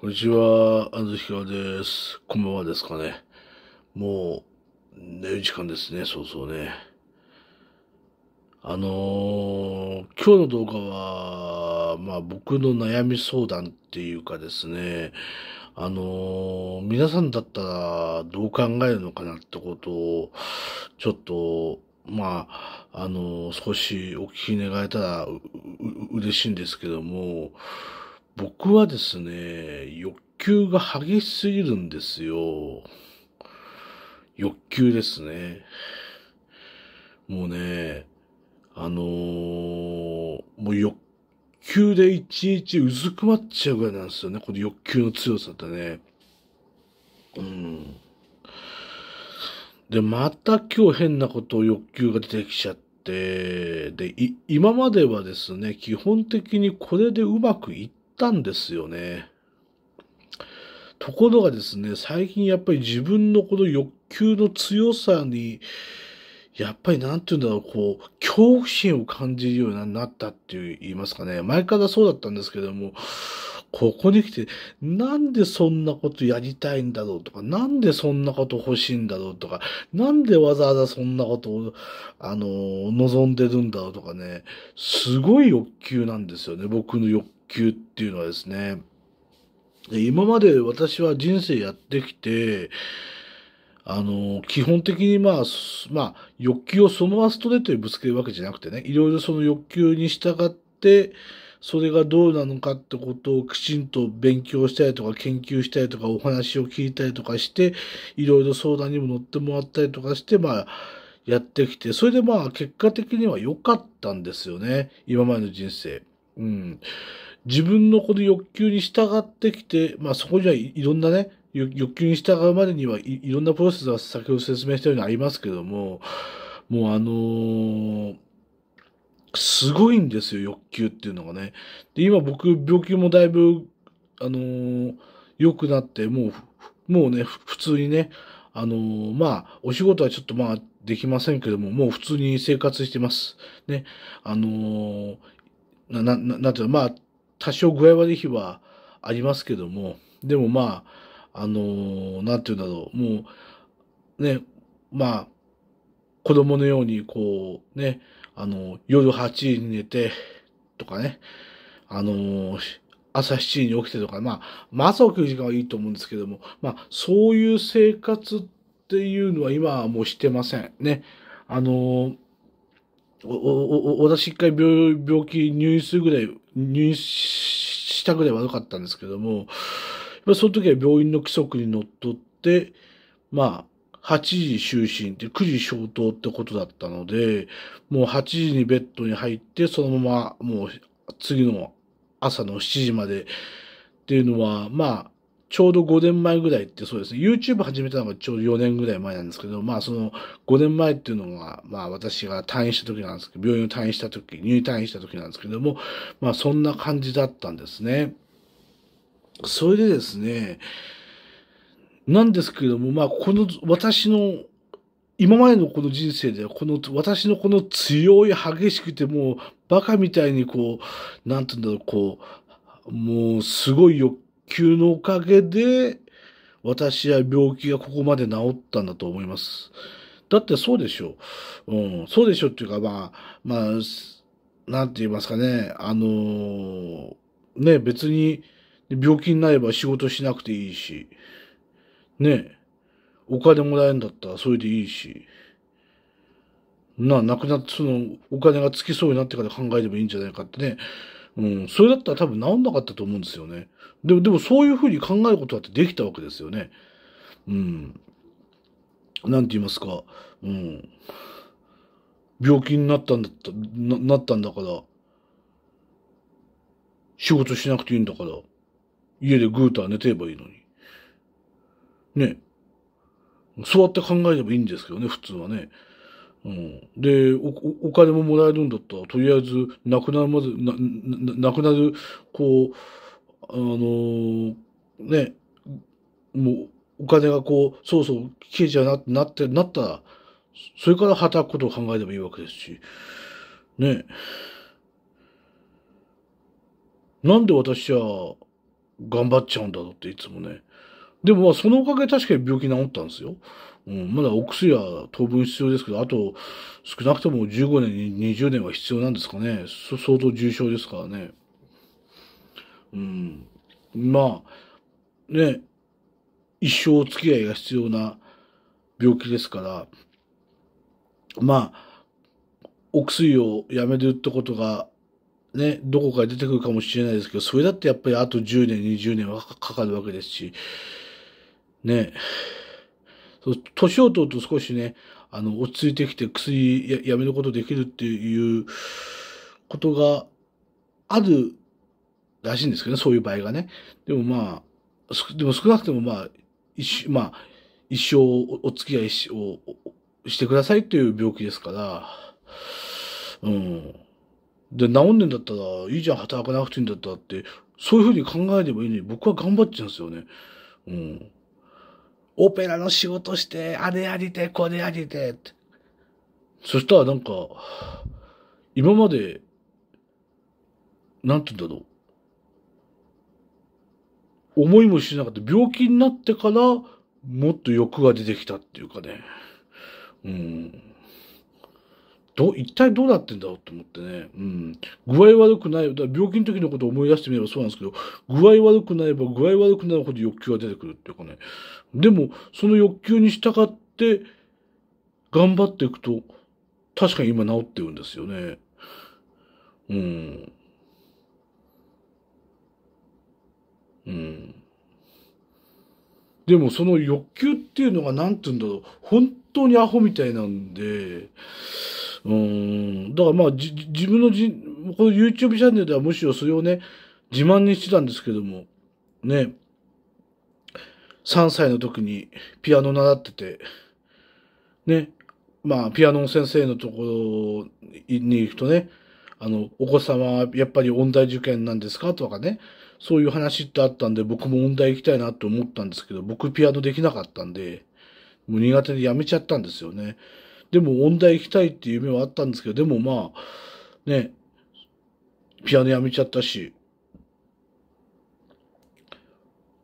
こんにちは、安ずひかです。こんばんはですかね。もう、寝る時間ですね、そうそうね。あのー、今日の動画は、まあ僕の悩み相談っていうかですね、あのー、皆さんだったらどう考えるのかなってことを、ちょっと、まあ、あのー、少しお聞き願えたら嬉しいんですけども、僕はですね、欲求が激しすぎるんですよ。欲求ですね。もうね、あのー、もう欲求でいちいちうずくまっちゃうぐらいなんですよね。この欲求の強さってね。うん。で、また今日変なことを欲求が出てきちゃって、で、今まではですね、基本的にこれでうまくいっったんですよね。ところがですね、最近やっぱり自分のこの欲求の強さに、やっぱりなんて言うんだろう、こう、恐怖心を感じるようになったっていう言いますかね。前からそうだったんですけども、ここに来て、なんでそんなことやりたいんだろうとか、なんでそんなこと欲しいんだろうとか、なんでわざわざそんなことを、あの、望んでるんだろうとかね、すごい欲求なんですよね、僕の欲球っていうのはですね、今まで私は人生やってきて、あの、基本的にまあ、まあ、欲求をそのままストレートにぶつけるわけじゃなくてね、いろいろその欲求に従って、それがどうなのかってことをきちんと勉強したりとか研究したりとかお話を聞いたりとかして、いろいろ相談にも乗ってもらったりとかして、まあ、やってきて、それでまあ結果的には良かったんですよね。今までの人生。うん。自分のこの欲求に従ってきて、まあ、そこにはいろんなね、欲求に従うまでにはいろんなプロセスは先ほど説明したようにありますけども、もうあのー、すごいんですよ、欲求っていうのがね。で、今僕、病気もだいぶ、あのー、良くなって、もう、もうね、普通にね、あのー、まあ、お仕事はちょっとまあ、できませんけども、もう普通に生活してます。ね。あのー、な、な、なんていうの、まあ、多少具合悪い日はありますけども、でもまあ、あのー、なんて言うんだろう、もう、ね、まあ、子供のように、こう、ね、あの、夜8時に寝て、とかね、あのー、朝7時に起きてとか、まあ、まあ、朝起きる時間はいいと思うんですけども、まあ、そういう生活っていうのは今はもうしてません。ね。あのーおお私一回病病気入院するぐらい、入院したぐらい悪かったんですけども、まあ、その時は病院の規則にのっとって、まあ、8時就寝って9時消灯ってことだったので、もう8時にベッドに入って、そのままもう次の朝の7時までっていうのは、まあ、ちょうど5年前ぐらいってそうですね、YouTube 始めたのがちょうど4年ぐらい前なんですけど、まあその5年前っていうのが、まあ私が退院した時なんですけど、病院を退院した時、入院退院した時なんですけども、まあそんな感じだったんですね。それでですね、なんですけども、まあこの私の今までのこの人生では、この、私のこの強い、激しくて、もう、バカみたいにこう、なんて言うんだろう、こう、もう、すごい欲球のおかげで、私は病気がここまで治ったんだと思います。だってそうでしょう。うん、そうでしょっていうか、まあ、まあ、なんて言いますかね、あのー、ね、別に病気になれば仕事しなくていいし、ね、お金もらえるんだったらそれでいいし、な、亡くなって、その、お金がつきそうになってから考えればいいんじゃないかってね、うん、それだったら多分治んなかったと思うんですよね。でも、でもそういうふうに考えることだってできたわけですよね。うん。なんて言いますか、うん。病気になったんだった、な、なったんだから、仕事しなくていいんだから、家でぐーたー寝てればいいのに。ね。そうやって考えればいいんですけどね、普通はね。うん、でお、お金ももらえるんだったら、とりあえず、なくなるまず、な、なくなる、こう、あのー、ね、もう、お金がこう、そうそう、消えちゃな、なって、なったら、それから働くことを考えればいいわけですし、ね。なんで私は頑張っちゃうんだろうっていつもね、でも、そのおかげで確かに病気治ったんですよ。うん、まだお薬は当分必要ですけど、あと少なくとも15年、20年は必要なんですかね。相当重症ですからね。うん。まあ、ね、一生お付き合いが必要な病気ですから、まあ、お薬をやめるってことが、ね、どこかに出てくるかもしれないですけど、それだってやっぱりあと10年、20年はかかるわけですし、ね、年を取ると少しね、あの、落ち着いてきて薬ややめることできるっていうことがあるらしいんですけどね、そういう場合がね。でもまあ、でも少なくてもまあ、一生、まあ、一生お付き合いをしてくださいっていう病気ですから、うん。で、治んねんだったら、いいじゃん、働かなくていいんだったらって、そういうふうに考えればいいのに、僕は頑張っちゃうんですよね。うん。オペラの仕事して、あれやりて、これやりて、って。そしたらなんか、今まで、なんて言うんだろう。思いもしなかった。病気になってから、もっと欲が出てきたっていうかね。うん。ど、一体どうなってんだろうと思ってね。うん。具合悪くない。だ病気の時のことを思い出してみればそうなんですけど、具合悪くなれば具合悪くなるほど欲求が出てくるっていうかね。でも、その欲求に従って、頑張っていくと、確かに今治ってるんですよね。うん。うん。でもその欲求っていうのが何て言うんだろう。本当にアホみたいなんで、うん。だからまあ、自分のじ、この YouTube チャンネルではむしろそれをね、自慢にしてたんですけども、ね。3歳の時にピアノ習ってて、ね、まあ、ピアノの先生のところに行くとね、あの、お子様はやっぱり音大受験なんですかとかね、そういう話ってあったんで、僕も音大行きたいなと思ったんですけど、僕ピアノできなかったんで、もう苦手でやめちゃったんですよね。でも音大行きたいっていう夢はあったんですけど、でもまあ、ね、ピアノやめちゃったし、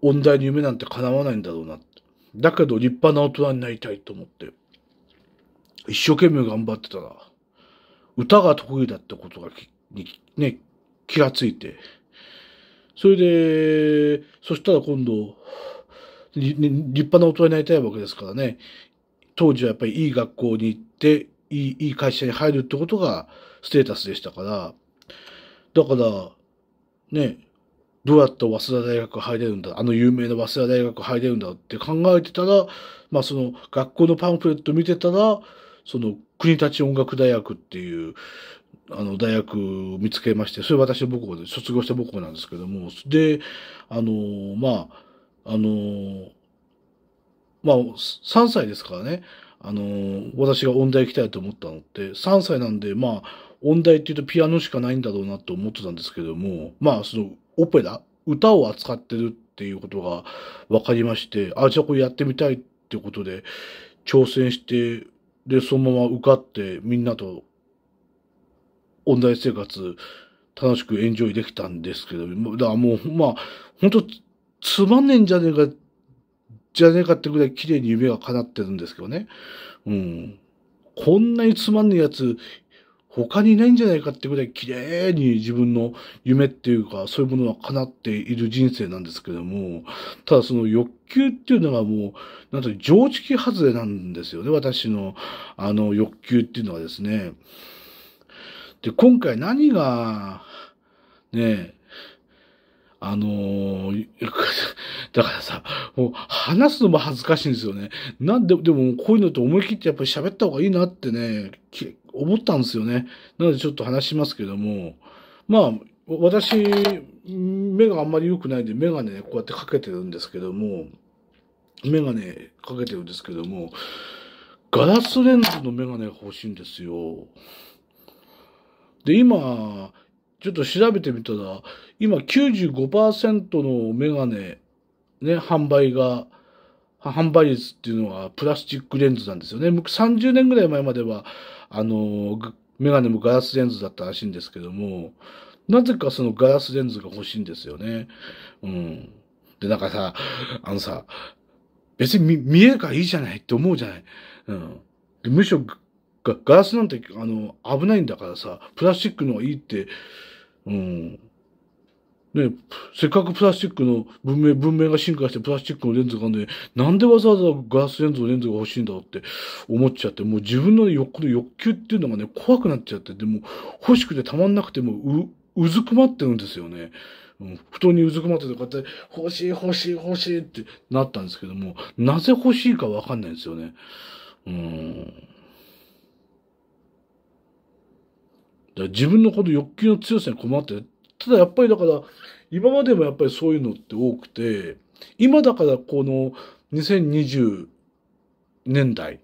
音大の夢なんて叶わないんだろうな。だけど立派な大人になりたいと思って、一生懸命頑張ってたら、歌が得意だってことがに、ね、気がついて、それで、そしたら今度、立派な大人になりたいわけですからね、当時はやっぱりいい学校に行って、いい、いい会社に入るってことがステータスでしたから、だから、ね、どうやって早稲田大学入れるんだあの有名な早稲田大学入れるんだって考えてたら、まあ、その学校のパンフレット見てたらその国立音楽大学っていうあの大学を見つけましてそれ私の母校で卒業した母校なんですけどもであのまああのまあ3歳ですからねあの私が音大行きたいと思ったのって3歳なんでまあ音大っていうとピアノしかないんだろうなと思ってたんですけどもまあそのオペラ、歌を扱ってるっていうことが分かりまして、あ、じゃあこれやってみたいってことで挑戦して、で、そのまま受かってみんなと音大生活楽しくエンジョイできたんですけど、だからもう、まあ、本当つまんねえんじゃねえか、じゃねえかってぐらい綺麗に夢が叶ってるんですけどね。うん。こんなにつまんねえやつ他にないんじゃないかってぐらい綺麗に自分の夢っていうか、そういうものは叶っている人生なんですけども、ただその欲求っていうのがもう、なんと常識外れなんですよね、私の、あの、欲求っていうのはですね。で、今回何が、ね、あのー、だからさ、もう話すのも恥ずかしいんですよね。なんで、でもこういうのって思い切ってやっぱり喋った方がいいなってね、思ったんですよね。なのでちょっと話しますけども、まあ、私、目があんまり良くないんで、メガネ、ね、こうやってかけてるんですけども、メガネかけてるんですけども、ガラスレンズのメガネが欲しいんですよ。で、今、ちょっと調べてみたら、今95%のメガネ、ね、販売が、販売率っていうのはプラスチックレンズなんですよね。僕30年ぐらい前まではあの、メガネもガラスレンズだったらしいんですけども、なぜかそのガラスレンズが欲しいんですよね。うん。で、なんかさ、あのさ、別に見えるからいいじゃないって思うじゃない。うん。むしろガラスなんてあの危ないんだからさ、プラスチックのいいって、うん。ね、せっかくプラスチックの文明、文明が進化してプラスチックのレンズがね、なんでわざわざガラスレンズのレンズが欲しいんだろうって思っちゃって、もう自分の欲の欲求っていうのがね、怖くなっちゃって、でも欲しくてたまんなくてもう、うずくまってるんですよね。うん、布団にうずくまってて、こうやって、欲しい欲しい欲しいってなったんですけども、なぜ欲しいかわかんないんですよね。うん。だから自分のこの欲求の強さに困ってただやっぱりだから、今までもやっぱりそういうのって多くて、今だからこの2020年代、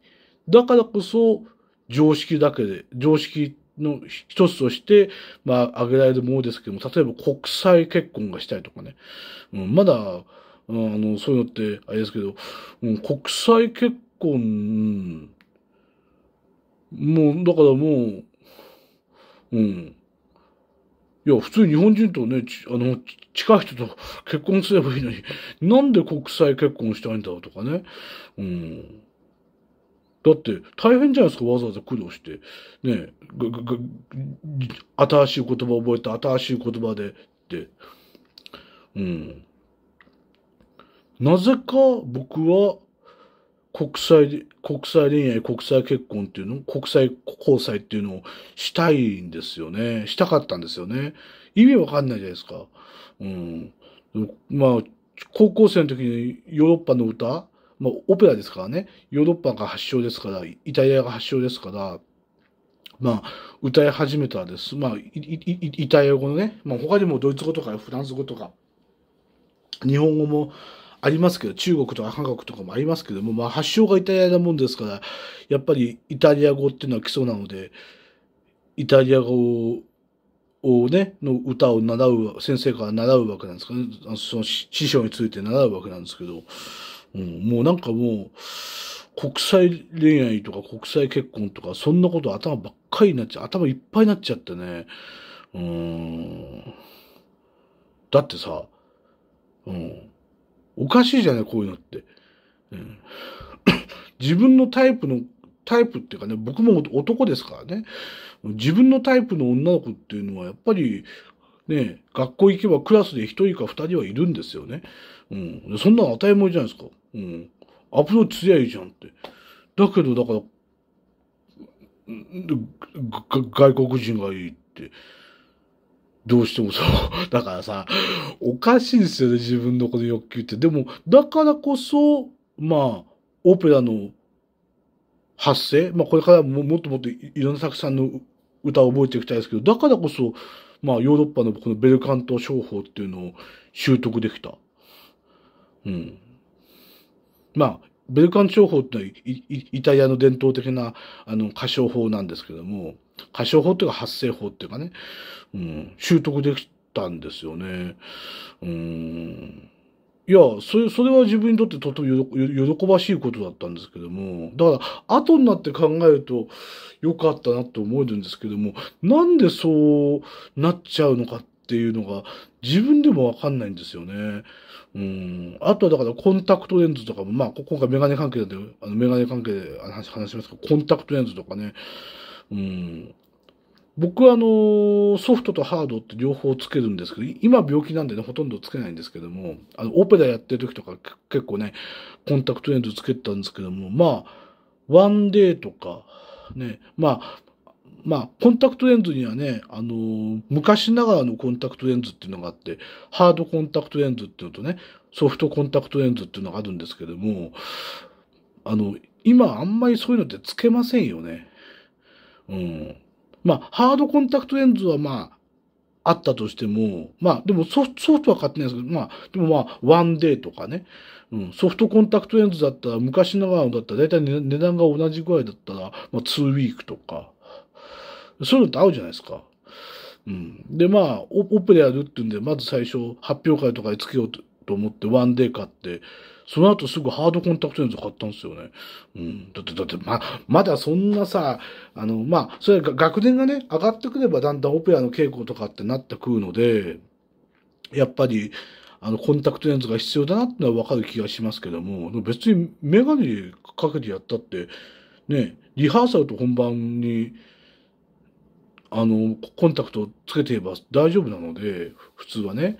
だからこそ常識だけで、常識の一つとして、まあ、挙げられるものですけども、例えば国際結婚がしたいとかね。うん、まだ、あの、そういうのって、あれですけど、うん、国際結婚、もう、だからもう、うん。いや、普通日本人とね、あの、近い人と結婚すればいいのに、なんで国際結婚したいんだろうとかね。うん。だって大変じゃないですか、わざわざ苦労して。ね新しい言葉覚えた、新しい言葉でって。うん。なぜか僕は国際、国際恋愛、国際結婚っていうの、国際交際っていうのをしたいんですよね。したかったんですよね。意味わかんないじゃないですか。うん。まあ、高校生の時にヨーロッパの歌、まあ、オペラですからね。ヨーロッパが発祥ですから、イタリアが発祥ですから、まあ、歌い始めたらです。まあ、イタリア語のね、まあ、他にもドイツ語とかフランス語とか、日本語もありますけど、中国とか韓国とかもありますけども、まあ、発祥がイタリアなもんですから、やっぱりイタリア語っていうのは基礎なので、イタリア語をね、の歌を習う、先生から習うわけなんですかね。その師匠について習うわけなんですけど、うん、もうなんかもう、国際恋愛とか国際結婚とか、そんなこと頭ばっかりになっちゃう、頭いっぱいになっちゃってね。うん。だってさ、うん。おかしいじゃない、こういうのって。うん、自分のタイプの、タイプっていうかね、僕も男ですからね。自分のタイプの女の子っていうのは、やっぱり、ね、学校行けばクラスで一人か二人はいるんですよね。うん。そんなの当たり前じゃないですか。うん。アプローチすりゃいいじゃんって。だけど、だから、外国人がいいって。どうしてもそう。だからさ、おかしいですよね、自分のこの欲求って。でも、だからこそ、まあ、オペラの発生、まあ、これからももっともっといろんな作さんの歌を覚えていきたいですけど、だからこそ、まあ、ヨーロッパのこのベルカント商法っていうのを習得できた。うん。まあ、ベルカント商法ってのはイタリアの伝統的なあの歌唱法なんですけども、解消法っていうか発生法っていうかね、うん、習得できたんですよね。うん。いや、それ、それは自分にとってとても喜ばしいことだったんですけども、だから、後になって考えると良かったなって思えるんですけども、なんでそうなっちゃうのかっていうのが、自分でもわかんないんですよね。うん。あとはだからコンタクトレンズとかも、まあ、今回メガネ関係なんで、あのメガネ関係で話しますけど、コンタクトレンズとかね、うん。僕はあの、ソフトとハードって両方つけるんですけど、今病気なんでね、ほとんどつけないんですけども、あの、オペラやってる時とか結構ね、コンタクトレンズつけてたんですけども、まあ、ワンデーとか、ね、まあ、まあ、コンタクトレンズにはね、あのー、昔ながらのコンタクトレンズっていうのがあって、ハードコンタクトレンズっていうのとね、ソフトコンタクトレンズっていうのがあるんですけども、あの、今あんまりそういうのってつけませんよね。うん。まあ、ハードコンタクトレンズはまあ、あったとしても、まあ、でもソフトは買ってないですけど、まあ、でもまあ、ワンデーとかね、うん、ソフトコンタクトレンズだったら、昔ながらのだったら、だいたい値段が同じぐらいだったら、まあ、2ウィークとか、そういうのって合うじゃないですか。うん。で、まあ、オペラやるっていうんで、まず最初、発表会とかにつけようと思って、ワンデー買って、その後すぐハードコンタクトレンズ買ったんですよね。うん。だって、だって、ま、まだそんなさ、あの、まあ、それが、学年がね、上がってくればだんだんオペラの稽古とかってなってくるので、やっぱり、あの、コンタクトレンズが必要だなってのはわかる気がしますけども、別にメガネかけてやったって、ね、リハーサルと本番に、あの、コンタクトつけてれば大丈夫なので、普通はね。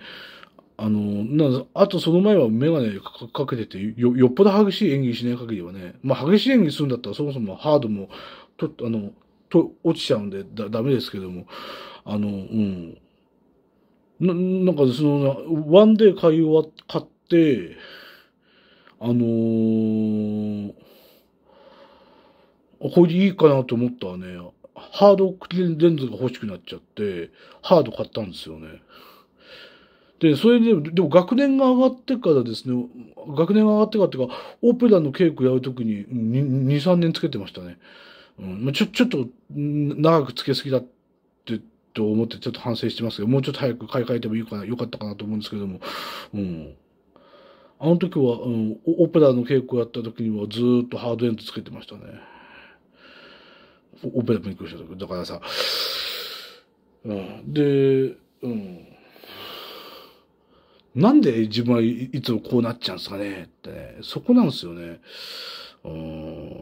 あの、あとその前はメガネかけててよ、よっぽど激しい演技しない限りはね、まあ激しい演技するんだったらそもそもハードも、と、あの、と、落ちちゃうんでだ、ダメですけども、あの、うん。な、なんかその、ワンデー買い終わ、買って、あのー、これでいいかなと思ったらね、ハードレンズが欲しくなっちゃって、ハード買ったんですよね。で、それで、でも学年が上がってからですね、学年が上がってからっていうか、オペラの稽古やるときに2、3年つけてましたね。うん、ちょ、ちょっと、長くつけすぎだって、と思ってちょっと反省してますけど、もうちょっと早く買い替えてもいいかな、よかったかなと思うんですけども、うん。あの時は、うん、オペラの稽古やった時にはずっとハードエンドつけてましたね。オペラ勉強した時だからさ、うん、で、うん。なんで自分はいつもこうなっちゃうんですかねってね、そこなんですよね。うん。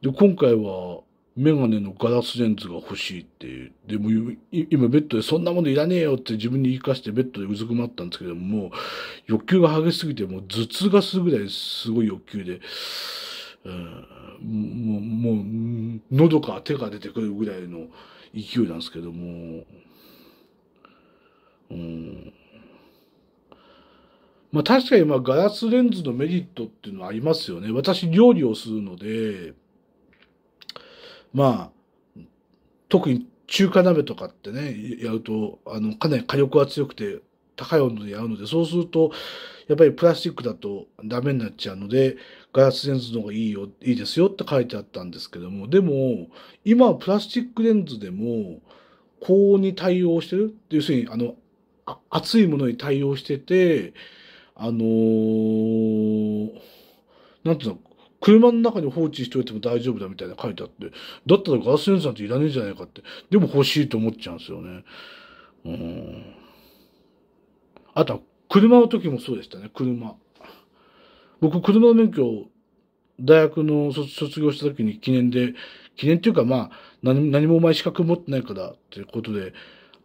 で、今回は、メガネのガラスレンズが欲しいってで、も今ベッドでそんなものいらねえよって自分に言いかしてベッドでうずくまったんですけども、も欲求が激しすぎて、もう頭痛がするぐらいすごい欲求で、うん、もう、もう、喉か手が出てくるぐらいの勢いなんですけども、うん。まあ確かにまあガラスレンズのメリットっていうのはありますよね。私料理をするので、まあ、特に中華鍋とかってね、やると、あの、かなり火力が強くて高い温度でやるので、そうすると、やっぱりプラスチックだとダメになっちゃうので、ガラスレンズの方がいいよ、いいですよって書いてあったんですけども、でも、今はプラスチックレンズでも、高温に対応してるって要するに、あの、熱いものに対応してて、あのー、なんていうの、車の中に放置しておいても大丈夫だみたいな書いてあって、だったらガラスレンサーっていらねえじゃないかって、でも欲しいと思っちゃうんですよね。うん。あとは、車の時もそうでしたね、車。僕、車の免許大学の卒卒業した時に記念で、記念っていうかまあ、何もお前資格持ってないからっていうことで、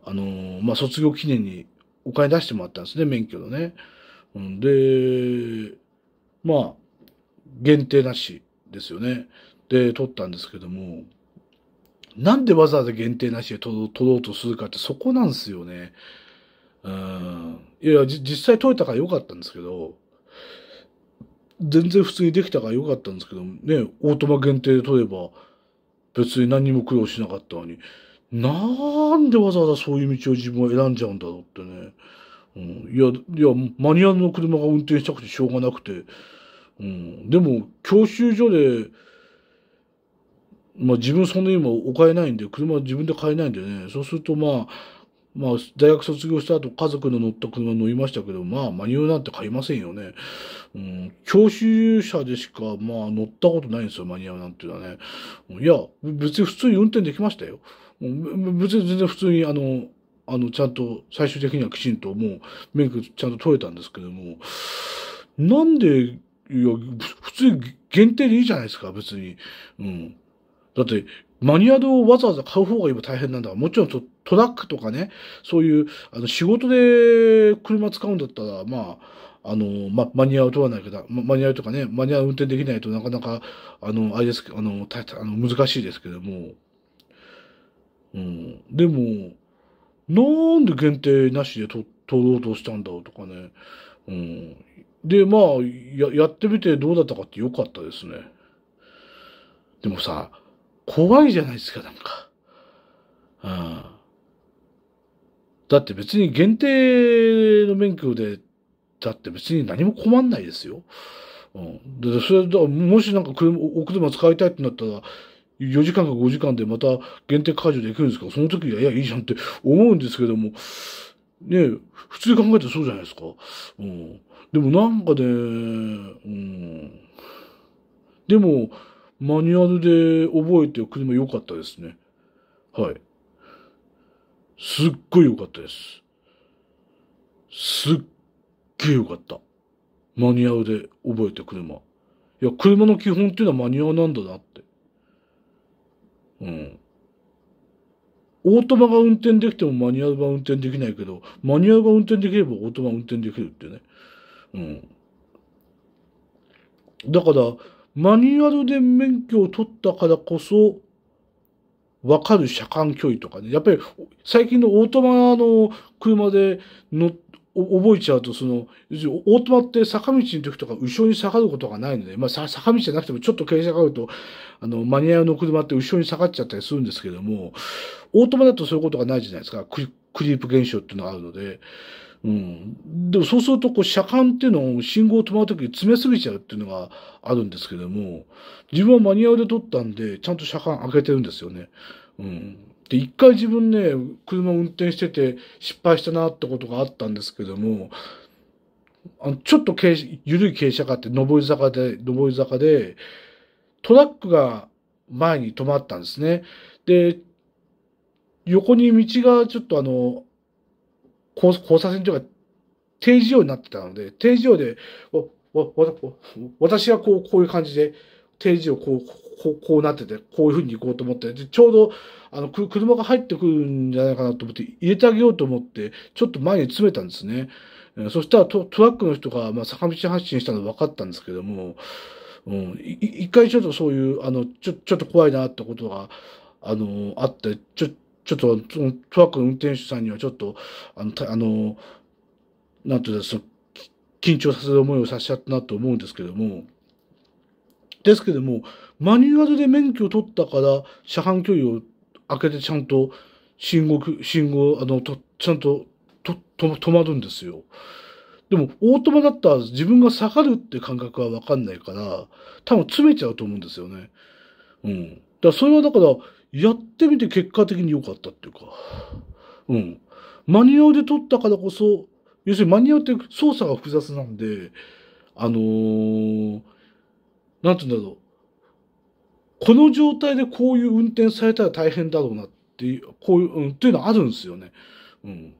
あのー、まあ卒業記念にお金出してもらったんですね、免許のね。うん、で、まあ、限定なしですよね。で、取ったんですけども、なんでわざわざ限定なしで取ろうとするかってそこなんですよね。うん。いや、実際取れたから良かったんですけど、全然普通にできたから良かったんですけど、ね、オートマ限定で取れば、別に何も苦労しなかったのに、なんでわざわざそういう道を自分は選んじゃうんだろうってね。うん、いや、いや、マニュアルの車が運転したくてしょうがなくて。うん、でも、教習所で、まあ自分そんな今お金ないんで、車自分で買えないんでね。そうするとまあ、まあ大学卒業した後家族の乗った車乗りましたけど、まあマニュアルなんて買いませんよね。うん、教習車でしかまあ乗ったことないんですよ、マニュアルなんていうのはね。いや、別に普通に運転できましたよ。別に全然普通にあの、あの、ちゃんと、最終的にはきちんともう、メイクちゃんと取れたんですけども、なんで、いや、普通限定でいいじゃないですか、別に。うん。だって、マニュアルをわざわざ買う方が今大変なんだもちろんトラックとかね、そういう、あの、仕事で車使うんだったら、まあ、あの、ま、マニュアル取らないけど、マニュアルとかね、マニュアル運転できないとなかなか、あの、あれですあの、たあの難しいですけども、うん。でも、なんで限定なしで取ろうとしたんだろうとかね。うん。で、まあ、や、やってみてどうだったかって良かったですね。でもさ、怖いじゃないですか、なんか。うん。だって別に限定の免許で、だって別に何も困んないですよ。うん。で、それだ、もしなんか車、お車使いたいってなったら、4時間か5時間でまた限定解除できるんですかその時いや、いや、いいじゃんって思うんですけども、ね普通考えてそうじゃないですか。うん。でもなんかね、うん。でも、マニュアルで覚えて車良かったですね。はい。すっごい良かったです。すっげえ良かった。マニュアルで覚えて車。いや、車の基本っていうのはマニュアルなんだなって。うん。オートマが運転できてもマニュアルは運転できないけど、マニュアルが運転できればオートマ運転できるってね。うん。だから、マニュアルで免許を取ったからこそ、わかる車間距離とかね。やっぱり、最近のオートマの車で乗覚えちゃうと、その、オートマって坂道の時とか後ろに下がることがないので、まあ、坂道じゃなくてもちょっと傾斜があると、あの、マニア用の車って後ろに下がっちゃったりするんですけども、オートマだとそういうことがないじゃないですか。クリープ現象っていうのがあるので。うん。でもそうすると、こう、車間っていうのを信号を止まるときに詰めすぎちゃうっていうのがあるんですけども、自分はマニュアルで撮ったんで、ちゃんと車間開けてるんですよね。うん。で、一回自分ね、車運転してて失敗したなってことがあったんですけども、あのちょっと傾緩い傾斜があって、上り坂で、上り坂で、トラックが前に止まったんですね。で、横に道がちょっとあの、交差点というか、定時用になってたので、定時用で、私はこう、こういう感じで、定時をこう、こう、こうなってて、こういうふうに行こうと思って、でちょうど、あの、車が入ってくるんじゃないかなと思って、入れてあげようと思って、ちょっと前に詰めたんですね。そしたらトラックの人が、まあ、坂道発進したの分かったんですけども、うん、一回ちょっとそういう、あの、ちょ、ちょっと怖いなってことが、あの、あって、ちょ、ちょっと、そのトラックの運転手さんにはちょっと、あの、たあのなんていうんですか、緊張させる思いをさせちゃったなと思うんですけども、ですけども、マニュアルで免許を取ったから、車間距離を開けてちゃんと信号、信号、あの、とちゃんととと止まるんですよ。でも、オートマだったら自分が下がるって感覚はわかんないから、多分詰めちゃうと思うんですよね。うん。だからそれはだから、やってみて結果的に良かったっていうか。うん。マニュアルで取ったからこそ、要するにマニュアルって操作が複雑なんで、あのー、なんて言うんだろう。この状態でこういう運転されたら大変だろうなっていう、こういう、うん、っていうのはあるんですよね。うん。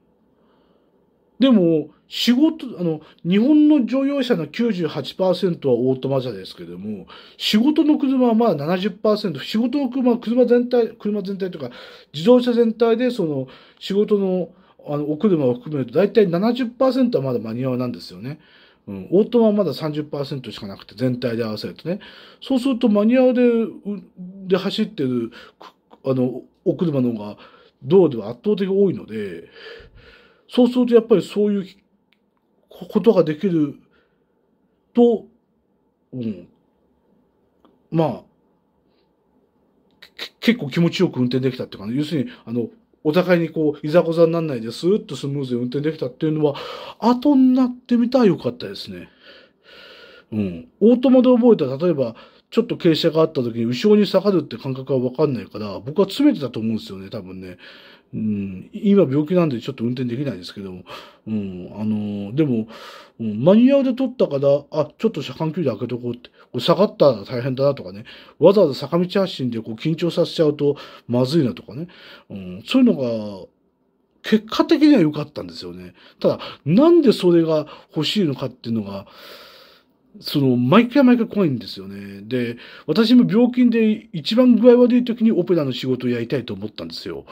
でも、仕事、あの、日本の乗用車の98%はオートマ車ですけども、仕事の車はまだ70%、仕事の車車全体、車全体とか、自動車全体でその、仕事の、あの、お車を含めると、大体70%はまだマニュアルなんですよね。うん、オートマはまだ30%しかなくて、全体で合わせるとね。そうすると、マニュアルで、で走ってる、あの、お車の方が、道では圧倒的多いので、そうするとやっぱりそういうことができると、うん、まあ、結構気持ちよく運転できたっていうか、要するに、あの、お互いにこう、いざこざにならないで、スーッとスムーズに運転できたっていうのは、後になってみたらよかったですね。うん。オートマで覚えた、例えば、ちょっと傾斜があった時に後ろに下がるって感覚はわかんないから、僕は詰めてたと思うんですよね、多分ね。うん、今病気なんでちょっと運転できないですけども、うん、あのー、でも、うん、マニュアルで撮ったから、あ、ちょっと車間距離開けとこうって、これ下がったら大変だなとかね、わざわざ坂道発進でこう緊張させちゃうとまずいなとかね、うん、そういうのが、結果的には良かったんですよね。ただ、なんでそれが欲しいのかっていうのが、その、毎回毎回怖いんですよね。で、私も病気で一番具合悪い時にオペラの仕事をやりたいと思ったんですよ。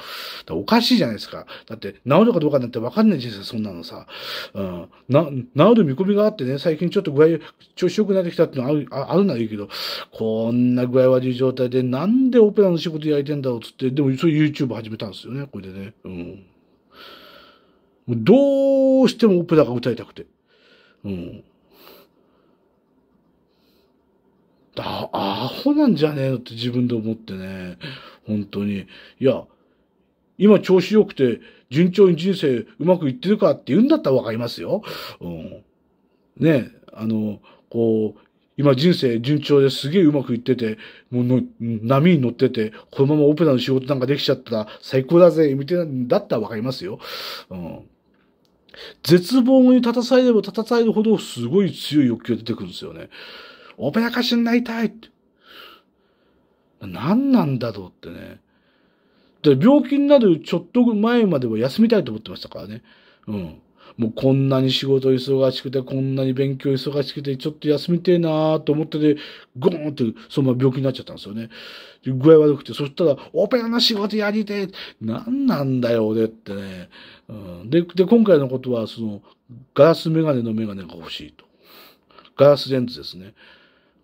おかしいじゃないですか。だって、治るかどうかなんて分かんないじゃないですか、そんなのさ。うん、な、治る見込みがあってね、最近ちょっと具合、調子良くなってきたってのはある、あるならいいけど、こんな具合悪い状態で、なんでオペラの仕事やりてんだろうつって、でも、そう YouTube 始めたんですよね、これでね。うん。どうしてもオペラが歌いたくて。うん。アホなんじゃねえのって自分で思ってね。本当に。いや、今調子良くて順調に人生うまくいってるかって言うんだったらわかりますよ。うん。ねあの、こう、今人生順調ですげえうまくいってて、もうの波に乗ってて、このままオペラの仕事なんかできちゃったら最高だぜ、みたいなんだったらわかりますよ。うん。絶望に立たされれば立たされるほどすごい強い欲求が出てくるんですよね。おばやかしになりたいって。何なんだろうってね。で、病気になるちょっと前までは休みたいと思ってましたからね。うん。もうこんなに仕事忙しくて、こんなに勉強忙しくて、ちょっと休みてえなーと思ってて、ゴーンってそのまま病気になっちゃったんですよね。具合悪くて、そしたら、オペラの仕事やりてえ、ななんだよ俺ってね、うん。で、で、今回のことは、その、ガラスメガネのメガネが欲しいと。ガラスレンズですね。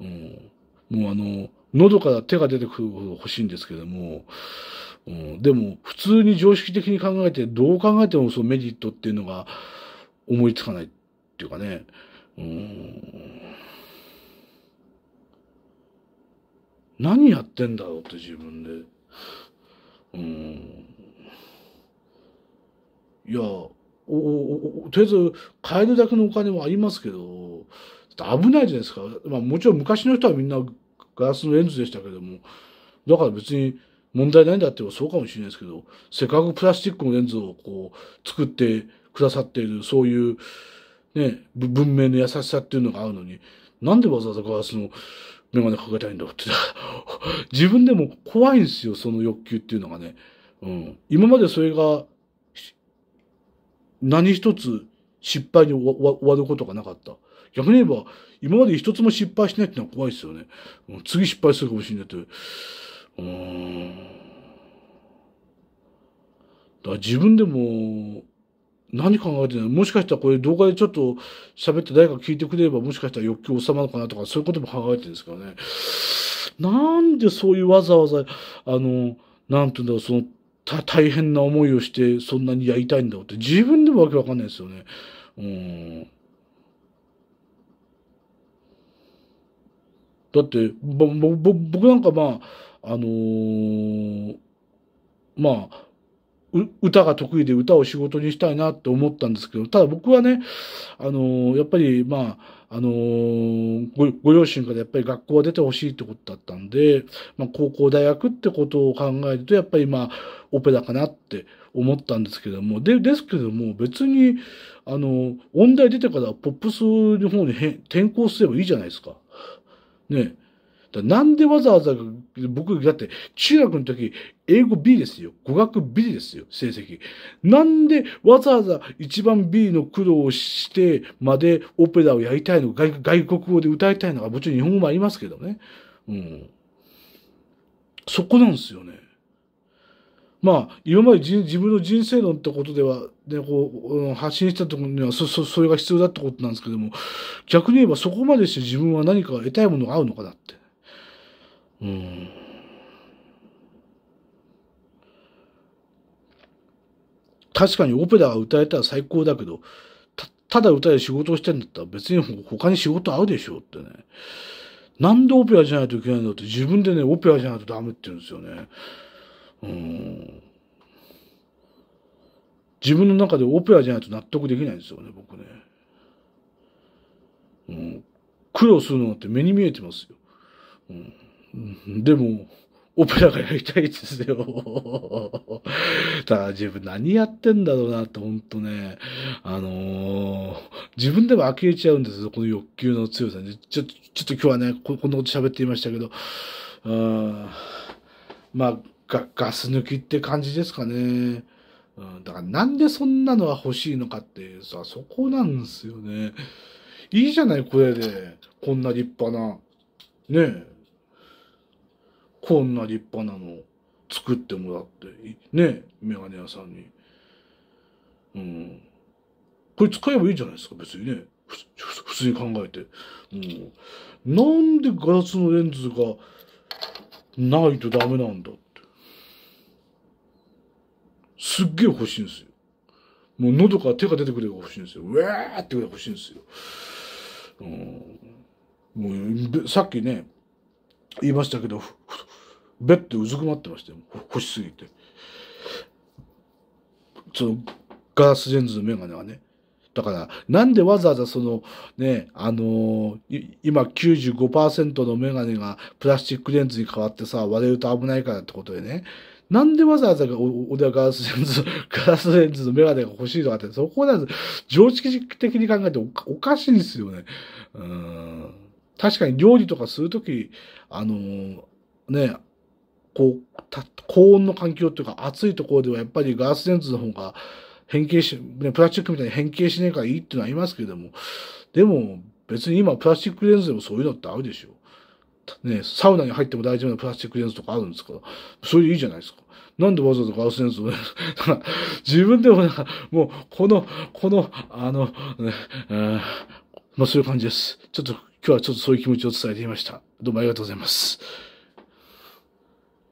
うん、もうあの、喉から手が出てくるほど欲しいんですけども、うん、でも普通に常識的に考えて、どう考えてもそのメリットっていうのが思いつかないっていうかね、うん、何やってんだろうって自分で。うん、いや、おおおとりあえず買えるだけのお金はありますけど、危ないじゃないですか。まあもちろん昔の人はみんなガラスのレンズでしたけども、だから別に問題ないんだってそうかもしれないですけど、せっかくプラスチックのレンズをこう作ってくださっている、そういうね、文明の優しさっていうのがあるのに、なんでわざわざガラスのメガネかけたいんだろうって。自分でも怖いんですよ、その欲求っていうのがね。うん。今までそれが、何一つ失敗に終わることがなかった。逆に言えば、今まで一つも失敗しないってのは怖いですよね。次失敗するかもしれないって。うん。だから自分でも、何考えてるのもしかしたらこれ動画でちょっと喋って誰か聞いてくれればもしかしたら欲求収まるかなとかそういうことも考えてるんですからね。なんでそういうわざわざ、あの、なんていうんだろう、その、大変な思いをしてそんなにやりたいんだろうって自分でもわけわかんないですよね。うん。だって、僕なんかまあ、あのー、まあ、歌が得意で歌を仕事にしたいなって思ったんですけど、ただ僕はね、あのー、やっぱり、まあ、あのー、ご、ご両親からやっぱり学校は出てほしいってことだったんで、まあ、高校、大学ってことを考えると、やっぱりまあ、オペラかなって思ったんですけども、で、ですけども、別に、あのー、音大出てからポップスの方に転校すればいいじゃないですか。ねなんでわざわざ、僕、だって、中学の時、英語 B ですよ。語学 B ですよ、成績。なんでわざわざ一番 B の苦労をしてまでオペラをやりたいのか、外国語で歌いたいのが、もちろん日本語もありますけどね。うん。そこなんですよね。まあ、今まで自分の人生論ってことでは、でこう、うん、発信したところにはそそそれが必要だってことなんですけども逆に言えばそこまでして自分は何か得たいものが合うのかなって。うん確かにオペラが歌えたら最高だけどたただ歌で仕事をしてんだったら別に他に仕事合うでしょうってね。なんでオペラじゃないといけないんだって自分でねオペラじゃないとダメって言うんですよね。うん自分の中でオペラじゃないと納得できないんですよね、僕ね。うん、苦労するのって目に見えてますよ。うん、でも、オペラがやりたいですよ。だ自分何やってんだろうなって本当ね、あのー、自分でも呆れちゃうんですよ、この欲求の強さに。ちょちょっと今日はねこ、こんなこと喋っていましたけど、あまあが、ガス抜きって感じですかね。うん、だからなんでそんなのは欲しいのかっていうさ、そこなんですよね。いいじゃない、これで。こんな立派な。ねえ。こんな立派なの作ってもらって、ねえ、メガネ屋さんに。うん。これ使えばいいじゃないですか、別にね。普通に考えて。うん。なんでガラスのレンズがないとダメなんだって。すっげえ欲しいんですよ。もう喉から手が出てくるが欲しいんですよ。うわーってぐらい欲しいんですよ。うん、もうさっきね、言いましたけど、ベッドうずくまってましたよ。欲しすぎて。そのガラスレンズのメガネはね。だから、なんでわざわざそのね、あのー、今95%のメガネがプラスチックレンズに変わってさ、割れると危ないからってことでね、なんでわざわざお俺はガラスレンズ、ガラスレンズのメガネが欲しいとかって、そこなんです。常識的に考えておかしいんですよね。うん。確かに料理とかするとき、あのー、ね、こう高温の環境っていうか暑いところではやっぱりガラスレンズの方が変形し、ね、プラスチックみたいに変形しないからいいっていうのはありますけれども、でも別に今プラスチックレンズでもそういうのってあるでしょう。ね、サウナに入っても大丈夫なプラスチックレンズとかあるんですから、それでいいじゃないですか。なんでわざわざガラスレンズを、ね、自分でもなんか、もう、この、この、あの、ね、えまあそういう感じです。ちょっと、今日はちょっとそういう気持ちを伝えていました。どうもありがとうございます。